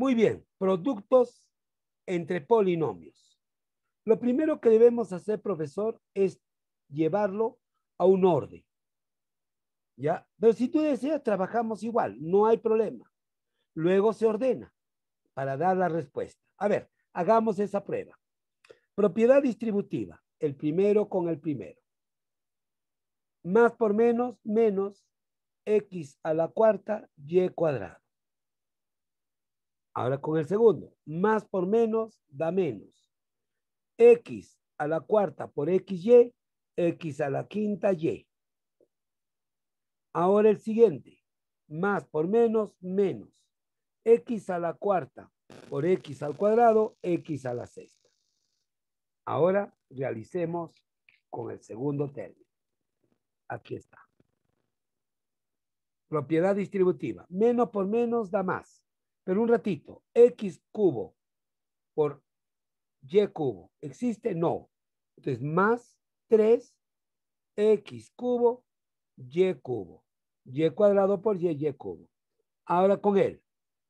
Muy bien, productos entre polinomios. Lo primero que debemos hacer, profesor, es llevarlo a un orden. ¿Ya? Pero si tú deseas, trabajamos igual, no hay problema. Luego se ordena para dar la respuesta. A ver, hagamos esa prueba. Propiedad distributiva, el primero con el primero. Más por menos, menos x a la cuarta, y cuadrado. Ahora con el segundo. Más por menos da menos. X a la cuarta por XY, X a la quinta Y. Ahora el siguiente. Más por menos, menos. X a la cuarta por X al cuadrado, X a la sexta. Ahora realicemos con el segundo término. Aquí está. Propiedad distributiva. Menos por menos da más. Pero un ratito, x cubo por y cubo, ¿existe? No. Entonces, más 3, x cubo, y cubo. y cuadrado por y, y cubo. Ahora con él,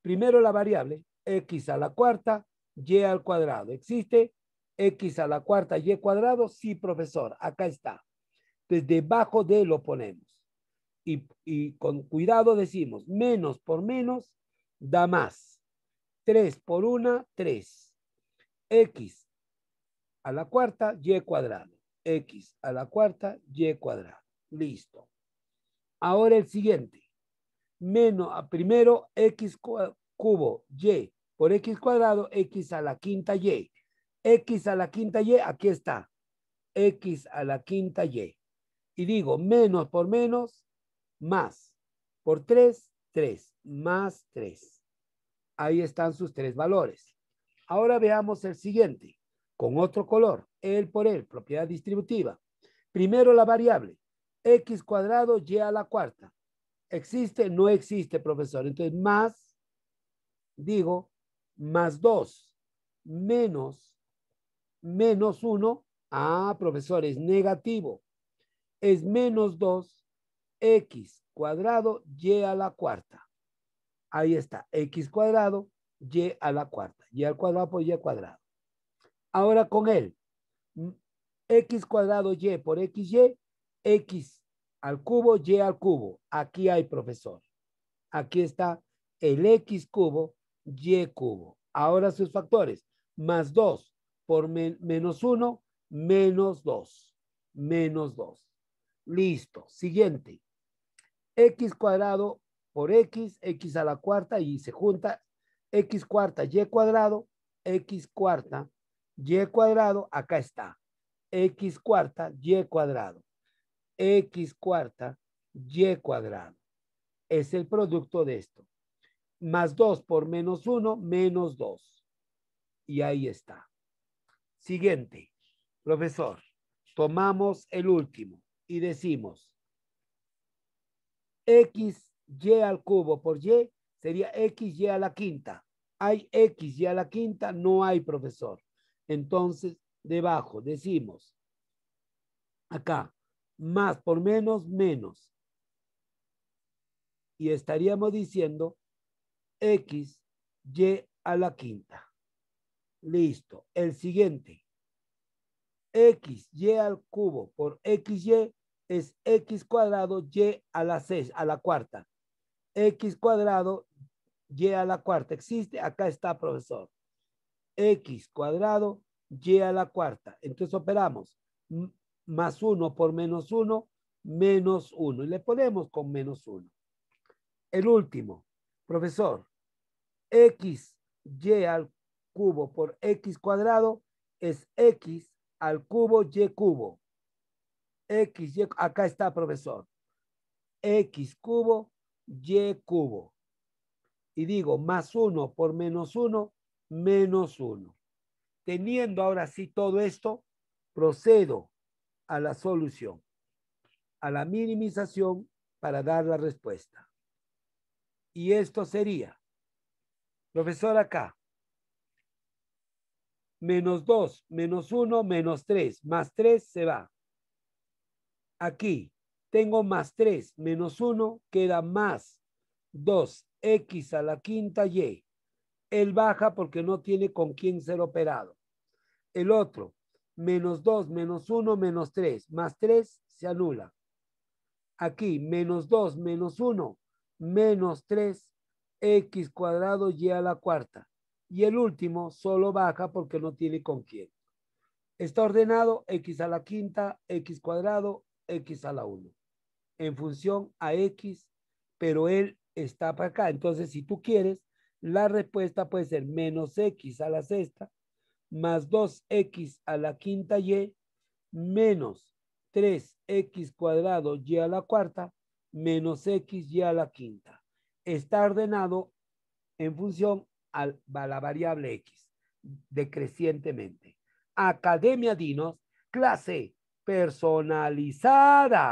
primero la variable, x a la cuarta, y al cuadrado. ¿Existe? x a la cuarta, y cuadrado. Sí, profesor, acá está. Entonces, debajo de lo ponemos. Y, y, con cuidado decimos menos por menos da más. 3 por 1, 3. X a la cuarta, Y cuadrado. X a la cuarta, Y cuadrado. Listo. Ahora el siguiente. Menos a primero X cubo, Y por X cuadrado, X a la quinta, Y. X a la quinta, Y, aquí está. X a la quinta, Y. Y digo, menos por menos, más. Por 3, 3, más 3. Ahí están sus tres valores. Ahora veamos el siguiente, con otro color, el por el, propiedad distributiva. Primero la variable, x cuadrado y a la cuarta. ¿Existe? No existe, profesor. Entonces, más, digo, más 2, menos, menos 1. Ah, profesor, es negativo. Es menos 2, x cuadrado, y a la cuarta. Ahí está, x cuadrado, y a la cuarta. Y al cuadrado por y al cuadrado. Ahora con él, x cuadrado, y por xy, x al cubo, y al cubo. Aquí hay, profesor. Aquí está el x cubo, y cubo. Ahora sus factores, más 2 por menos 1, menos 2. Menos 2. Listo. Siguiente x cuadrado por x, x a la cuarta y se junta x cuarta, y cuadrado, x cuarta, y cuadrado, acá está. x cuarta, y cuadrado, x cuarta, y cuadrado. Es el producto de esto. Más 2 por menos 1, menos 2. Y ahí está. Siguiente. Profesor, tomamos el último y decimos x y al cubo por Y sería x y a la quinta. Hay x y a la quinta, no hay profesor. Entonces, debajo decimos, acá, más por menos, menos. Y estaríamos diciendo X, Y a la quinta. Listo. El siguiente. X, Y al cubo por XY es x cuadrado y a la, seis, a la cuarta. x cuadrado y a la cuarta. Existe, acá está, profesor. x cuadrado y a la cuarta. Entonces operamos más 1 por menos 1, menos 1. Y le ponemos con menos 1. El último, profesor, x y al cubo por x cuadrado es x al cubo y cubo. X, Y, acá está, profesor. X cubo, Y cubo. Y digo, más uno por menos uno, menos uno. Teniendo ahora sí todo esto, procedo a la solución, a la minimización para dar la respuesta. Y esto sería, profesor acá, menos dos, menos uno, menos tres, más tres se va aquí tengo más 3 menos 1, queda más 2x a la quinta y. Él baja porque no tiene con quién ser operado. El otro, menos 2, menos 1, menos 3, más 3 se anula. Aquí, menos 2, menos 1, menos 3, x cuadrado y a la cuarta. Y el último solo baja porque no tiene con quién. Está ordenado x a la quinta, x cuadrado, x a la 1, en función a x, pero él está para acá. Entonces, si tú quieres, la respuesta puede ser menos x a la sexta, más 2x a la quinta y, menos 3x cuadrado y a la cuarta, menos x y a la quinta. Está ordenado en función a la variable x, decrecientemente. Academia Dinos, clase personalizada.